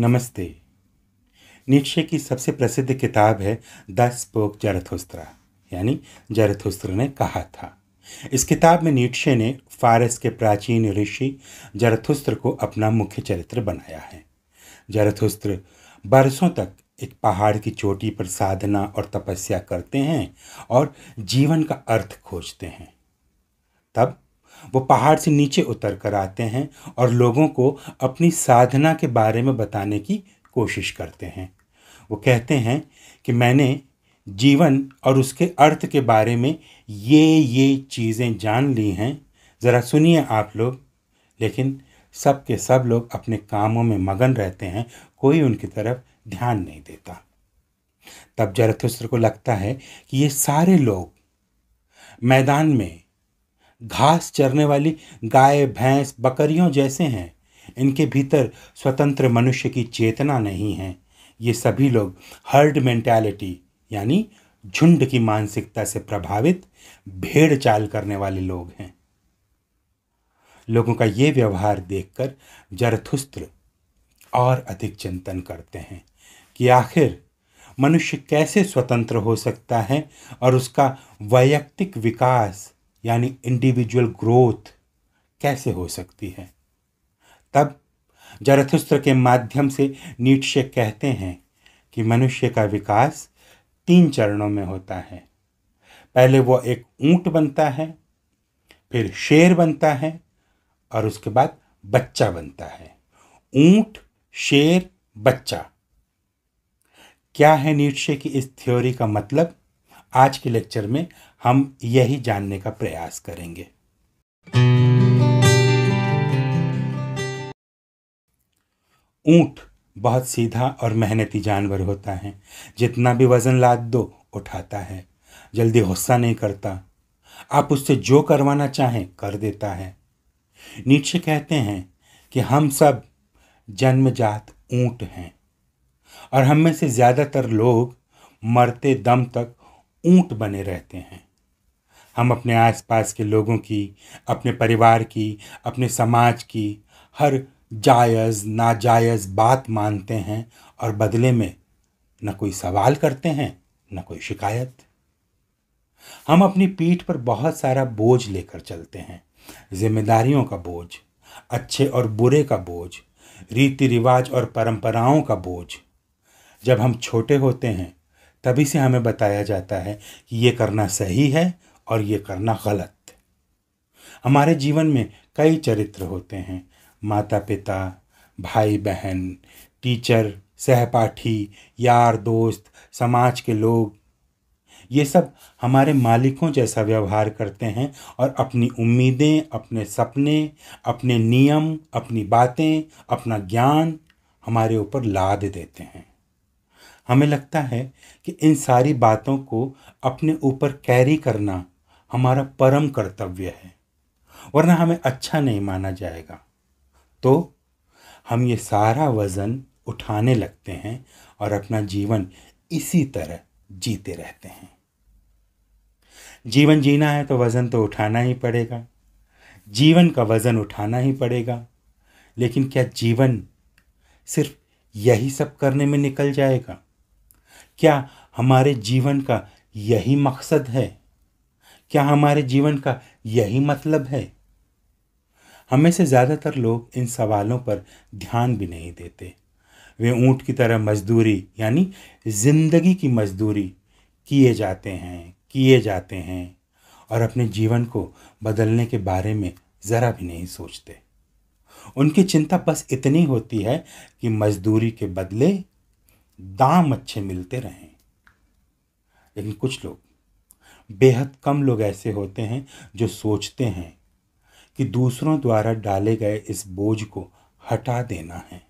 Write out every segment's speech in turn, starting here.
नमस्ते नीचे की सबसे प्रसिद्ध किताब है द स्पोक जरथोस्त्रा यानी जरथोस्त्र ने कहा था इस किताब में नीचे ने फारस के प्राचीन ऋषि जरथुस्त्र को अपना मुख्य चरित्र बनाया है जरथुस्त्र बरसों तक एक पहाड़ की चोटी पर साधना और तपस्या करते हैं और जीवन का अर्थ खोजते हैं तब वो पहाड़ से नीचे उतर कर आते हैं और लोगों को अपनी साधना के बारे में बताने की कोशिश करते हैं वो कहते हैं कि मैंने जीवन और उसके अर्थ के बारे में ये ये चीज़ें जान ली हैं ज़रा सुनिए आप लोग लेकिन सब के सब लोग अपने कामों में मगन रहते हैं कोई उनकी तरफ ध्यान नहीं देता तब जरथुस्त्र को लगता है कि ये सारे लोग मैदान में घास चरने वाली गाय भैंस बकरियों जैसे हैं इनके भीतर स्वतंत्र मनुष्य की चेतना नहीं है ये सभी लोग हर्ड मेंटालिटी यानी झुंड की मानसिकता से प्रभावित भेड़ चाल करने वाले लोग हैं लोगों का ये व्यवहार देखकर जरथुस्त्र और अधिक चिंतन करते हैं कि आखिर मनुष्य कैसे स्वतंत्र हो सकता है और उसका वैयक्तिक विकास यानी इंडिविजुअल ग्रोथ कैसे हो सकती है तब जरथुस्त्र के माध्यम से नीटशे कहते हैं कि मनुष्य का विकास तीन चरणों में होता है पहले वो एक ऊंट बनता है फिर शेर बनता है और उसके बाद बच्चा बनता है ऊंट शेर बच्चा क्या है नीटशे की इस थ्योरी का मतलब आज के लेक्चर में हम यही जानने का प्रयास करेंगे ऊंट बहुत सीधा और मेहनती जानवर होता है जितना भी वजन लाद दो उठाता है जल्दी गुस्सा नहीं करता आप उससे जो करवाना चाहें कर देता है नीचे कहते हैं कि हम सब जन्मजात ऊंट हैं और हम में से ज़्यादातर लोग मरते दम तक ऊंट बने रहते हैं हम अपने आसपास के लोगों की अपने परिवार की अपने समाज की हर जायज़ नाजायज़ बात मानते हैं और बदले में न कोई सवाल करते हैं न कोई शिकायत हम अपनी पीठ पर बहुत सारा बोझ लेकर चलते हैं जिम्मेदारियों का बोझ अच्छे और बुरे का बोझ रीति रिवाज और परंपराओं का बोझ जब हम छोटे होते हैं तभी से हमें बताया जाता है कि ये करना सही है और ये करना गलत हमारे जीवन में कई चरित्र होते हैं माता पिता भाई बहन टीचर सहपाठी यार दोस्त समाज के लोग ये सब हमारे मालिकों जैसा व्यवहार करते हैं और अपनी उम्मीदें अपने सपने अपने नियम अपनी बातें अपना ज्ञान हमारे ऊपर लाद देते हैं हमें लगता है कि इन सारी बातों को अपने ऊपर कैरी करना हमारा परम कर्तव्य है वरना हमें अच्छा नहीं माना जाएगा तो हम ये सारा वज़न उठाने लगते हैं और अपना जीवन इसी तरह जीते रहते हैं जीवन जीना है तो वज़न तो उठाना ही पड़ेगा जीवन का वज़न उठाना ही पड़ेगा लेकिन क्या जीवन सिर्फ यही सब करने में निकल जाएगा क्या हमारे जीवन का यही मकसद है क्या हमारे जीवन का यही मतलब है हमें से ज़्यादातर लोग इन सवालों पर ध्यान भी नहीं देते वे ऊँट की तरह मजदूरी यानी जिंदगी की मजदूरी किए जाते हैं किए जाते हैं और अपने जीवन को बदलने के बारे में ज़रा भी नहीं सोचते उनकी चिंता बस इतनी होती है कि मजदूरी के बदले दाम अच्छे मिलते रहें लेकिन कुछ लोग बेहद कम लोग ऐसे होते हैं जो सोचते हैं कि दूसरों द्वारा डाले गए इस बोझ को हटा देना है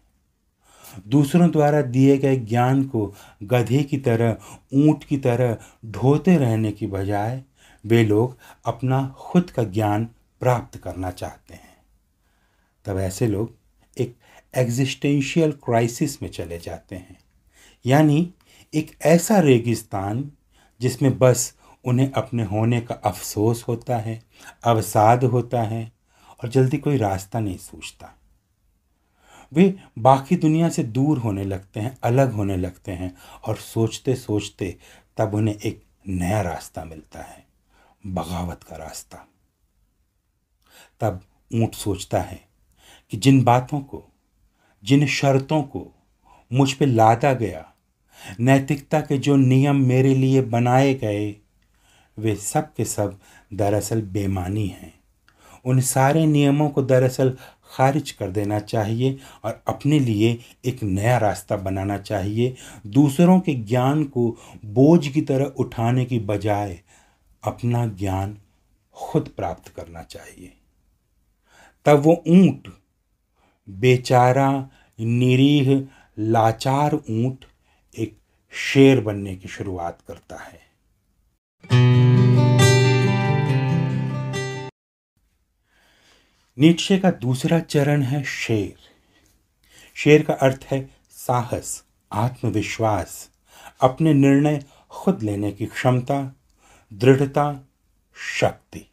दूसरों द्वारा दिए गए ज्ञान को गधे की तरह ऊंट की तरह ढोते रहने की बजाय वे लोग अपना खुद का ज्ञान प्राप्त करना चाहते हैं तब ऐसे लोग एक एग्जिस्टेंशियल क्राइसिस में चले जाते हैं यानी एक ऐसा रेगिस्तान जिसमें बस उन्हें अपने होने का अफसोस होता है अवसाद होता है और जल्दी कोई रास्ता नहीं सूझता वे बाकी दुनिया से दूर होने लगते हैं अलग होने लगते हैं और सोचते सोचते तब उन्हें एक नया रास्ता मिलता है बगावत का रास्ता तब ऊँट सोचता है कि जिन बातों को जिन शर्तों को मुझ पर लादा गया नैतिकता के जो नियम मेरे लिए बनाए गए वे सब के सब दरअसल बेमानी हैं उन सारे नियमों को दरअसल खारिज कर देना चाहिए और अपने लिए एक नया रास्ता बनाना चाहिए दूसरों के ज्ञान को बोझ की तरह उठाने की बजाय अपना ज्ञान खुद प्राप्त करना चाहिए तब वो ऊंट बेचारा निरीह लाचार ऊंट एक शेर बनने की शुरुआत करता है नीचे का दूसरा चरण है शेर शेर का अर्थ है साहस आत्मविश्वास अपने निर्णय खुद लेने की क्षमता दृढ़ता शक्ति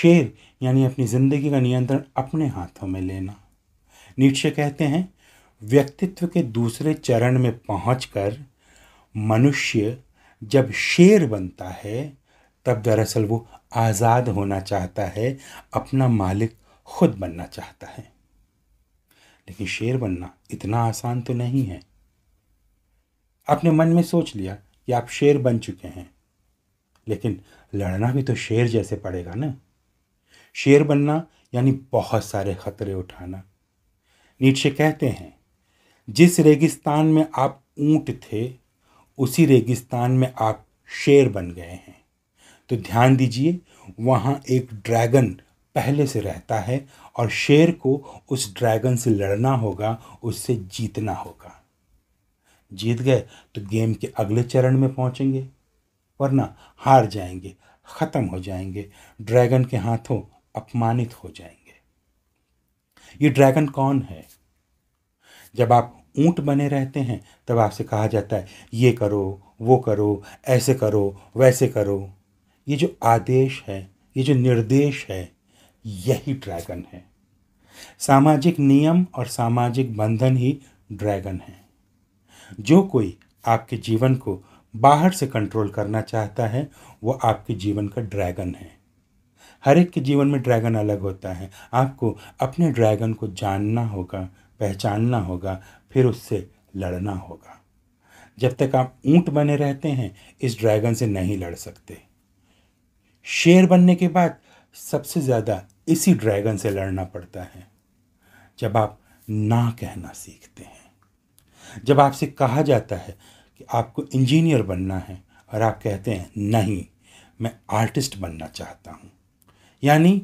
शेर यानी अपनी जिंदगी का नियंत्रण अपने हाथों में लेना नीचे कहते हैं व्यक्तित्व के दूसरे चरण में पहुंचकर मनुष्य जब शेर बनता है तब दरअसल वो आज़ाद होना चाहता है अपना मालिक खुद बनना चाहता है लेकिन शेर बनना इतना आसान तो नहीं है आपने मन में सोच लिया कि आप शेर बन चुके हैं लेकिन लड़ना भी तो शेर जैसे पड़ेगा ना शेर बनना यानी बहुत सारे खतरे उठाना नीचे कहते हैं जिस रेगिस्तान में आप ऊंट थे उसी रेगिस्तान में आप शेर बन गए हैं तो ध्यान दीजिए वहाँ एक ड्रैगन पहले से रहता है और शेर को उस ड्रैगन से लड़ना होगा उससे जीतना होगा जीत गए तो गेम के अगले चरण में पहुँचेंगे वरना हार जाएंगे ख़त्म हो जाएंगे ड्रैगन के हाथों अपमानित हो जाएंगे ये ड्रैगन कौन है जब आप ऊंट बने रहते हैं तब आपसे कहा जाता है ये करो वो करो ऐसे करो वैसे करो ये जो आदेश है ये जो निर्देश है यही ड्रैगन है सामाजिक नियम और सामाजिक बंधन ही ड्रैगन है जो कोई आपके जीवन को बाहर से कंट्रोल करना चाहता है वो आपके जीवन का ड्रैगन है हर एक के जीवन में ड्रैगन अलग होता है आपको अपने ड्रैगन को जानना होगा पहचानना होगा फिर उससे लड़ना होगा जब तक आप ऊंट बने रहते हैं इस ड्रैगन से नहीं लड़ सकते शेर बनने के बाद सबसे ज़्यादा इसी ड्रैगन से लड़ना पड़ता है जब आप ना कहना सीखते हैं जब आपसे कहा जाता है कि आपको इंजीनियर बनना है और आप कहते हैं नहीं मैं आर्टिस्ट बनना चाहता हूँ यानी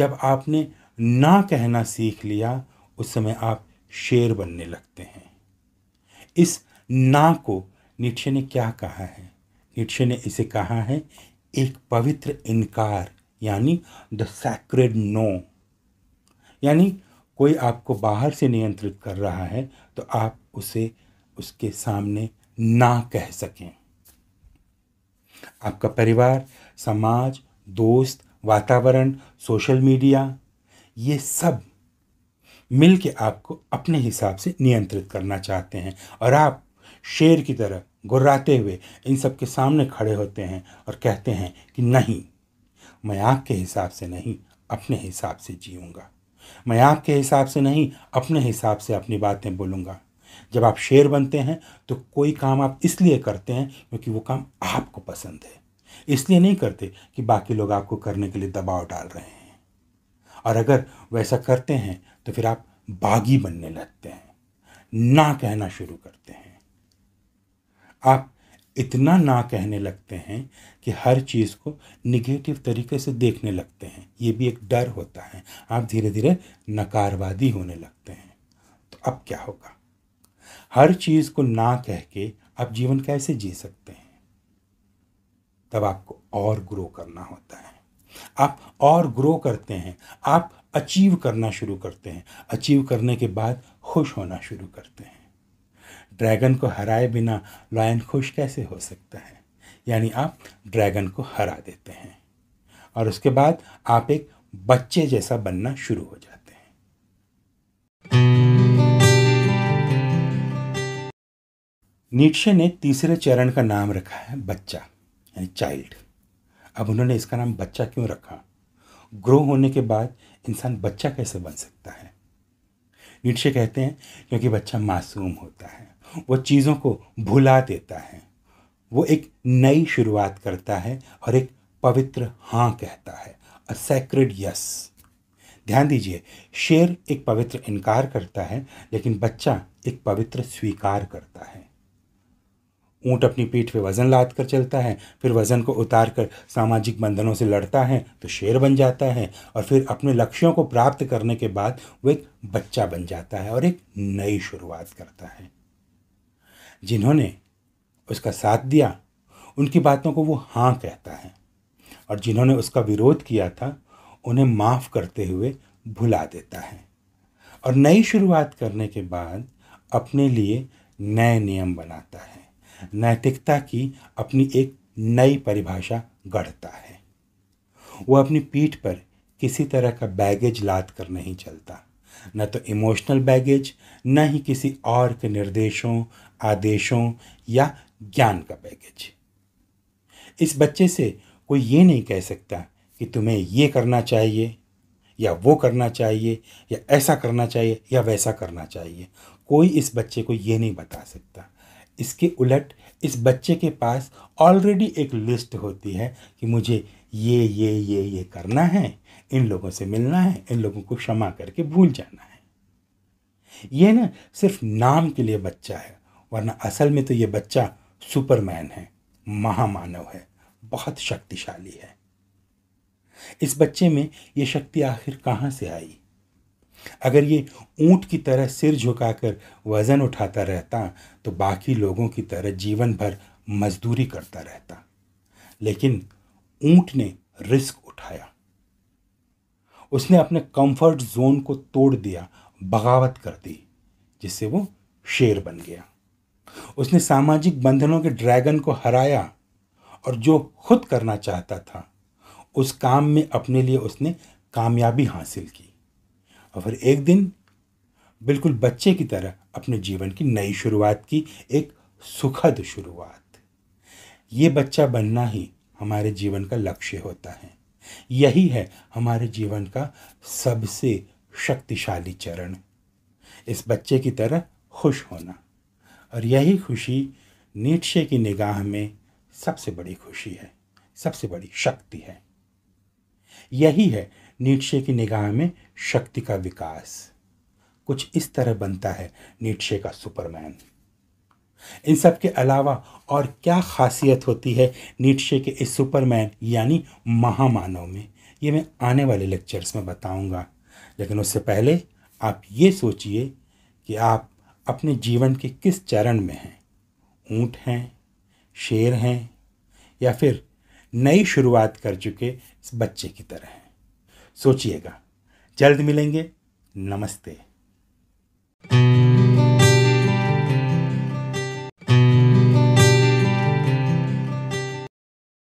जब आपने ना कहना सीख लिया उस समय आप शेर बनने लगते हैं इस ना को नीचे ने क्या कहा है नीचे ने इसे कहा है एक पवित्र इनकार यानी द सैक्रेड नो यानी कोई आपको बाहर से नियंत्रित कर रहा है तो आप उसे उसके सामने ना कह सकें आपका परिवार समाज दोस्त वातावरण सोशल मीडिया ये सब मिल के आपको अपने हिसाब से नियंत्रित करना चाहते हैं और आप शेर की तरह गुर्राते हुए इन सब के सामने खड़े होते हैं और कहते हैं कि नहीं मैं आपके हिसाब से नहीं अपने हिसाब से जीऊँगा मैं आपके हिसाब से नहीं अपने हिसाब से अपनी बातें बोलूँगा जब आप शेर बनते हैं तो कोई काम आप इसलिए करते हैं क्योंकि वो काम आपको पसंद है इसलिए नहीं करते कि बाकी लोग आपको करने के लिए दबाव डाल रहे हैं और अगर वैसा करते हैं तो फिर आप बागी बनने लगते हैं ना कहना शुरू करते हैं आप इतना ना कहने लगते हैं कि हर चीज़ को निगेटिव तरीके से देखने लगते हैं ये भी एक डर होता है आप धीरे धीरे नकारवादी होने लगते हैं तो अब क्या होगा हर चीज़ को ना कह के आप जीवन कैसे जी सकते हैं तब आपको और ग्रो करना होता है आप और ग्रो करते हैं आप अचीव करना शुरू करते हैं अचीव करने के बाद खुश होना शुरू करते हैं ड्रैगन को हराए बिना लॉयन खुश कैसे हो सकता है यानी आप ड्रैगन को हरा देते हैं और उसके बाद आप एक बच्चे जैसा बनना शुरू हो जाते हैं नीटशे ने तीसरे चरण का नाम रखा है बच्चा यानी चाइल्ड अब उन्होंने इसका नाम बच्चा क्यों रखा ग्रो होने के बाद इंसान बच्चा कैसे बन सकता है नीटशे कहते हैं क्योंकि बच्चा मासूम होता है वो चीज़ों को भुला देता है वो एक नई शुरुआत करता है और एक पवित्र हाँ कहता है अ सेक्रेड यस ध्यान दीजिए शेर एक पवित्र इनकार करता है लेकिन बच्चा एक पवित्र स्वीकार करता है ऊँट अपनी पीठ पे वज़न लाद कर चलता है फिर वज़न को उतार कर सामाजिक बंधनों से लड़ता है तो शेर बन जाता है और फिर अपने लक्ष्यों को प्राप्त करने के बाद वो एक बच्चा बन जाता है और एक नई शुरुआत करता है जिन्होंने उसका साथ दिया उनकी बातों को वो हाँ कहता है और जिन्होंने उसका विरोध किया था उन्हें माफ़ करते हुए भुला देता है और नई शुरुआत करने के बाद अपने लिए नए नियम बनाता है नैतिकता की अपनी एक नई परिभाषा गढ़ता है वो अपनी पीठ पर किसी तरह का बैगेज लाद कर नहीं चलता न तो इमोशनल बैगेज न ही किसी और के निर्देशों आदेशों या ज्ञान का पैकेज इस बच्चे से कोई ये नहीं कह सकता कि तुम्हें ये करना चाहिए या वो करना चाहिए या ऐसा करना चाहिए या वैसा करना चाहिए कोई इस बच्चे को ये नहीं बता सकता इसके उलट इस बच्चे के पास ऑलरेडी एक लिस्ट होती है कि मुझे ये ये ये ये करना है इन लोगों से मिलना है इन लोगों को क्षमा करके भूल जाना है ये ना सिर्फ नाम के लिए बच्चा है वरना असल में तो ये बच्चा सुपरमैन है महामानव है बहुत शक्तिशाली है इस बच्चे में ये शक्ति आखिर कहाँ से आई अगर ये ऊंट की तरह सिर झुकाकर वजन उठाता रहता तो बाकी लोगों की तरह जीवन भर मजदूरी करता रहता लेकिन ऊंट ने रिस्क उठाया उसने अपने कंफर्ट जोन को तोड़ दिया बगावत कर दी जिससे वो शेर बन गया उसने सामाजिक बंधनों के ड्रैगन को हराया और जो खुद करना चाहता था उस काम में अपने लिए उसने कामयाबी हासिल की और फिर एक दिन बिल्कुल बच्चे की तरह अपने जीवन की नई शुरुआत की एक सुखद शुरुआत ये बच्चा बनना ही हमारे जीवन का लक्ष्य होता है यही है हमारे जीवन का सबसे शक्तिशाली चरण इस बच्चे की तरह खुश होना और यही खुशी नीटशे की निगाह में सबसे बड़ी खुशी है सबसे बड़ी शक्ति है यही है नीटशे की निगाह में शक्ति का विकास कुछ इस तरह बनता है नीटशे का सुपरमैन इन सब के अलावा और क्या खासियत होती है नीटशे के इस सुपरमैन यानी महामानव में ये मैं आने वाले लेक्चर्स में बताऊंगा लेकिन उससे पहले आप ये सोचिए कि आप अपने जीवन के किस चरण में हैं ऊँट हैं शेर हैं या फिर नई शुरुआत कर चुके इस बच्चे की तरह हैं सोचिएगा जल्द मिलेंगे नमस्ते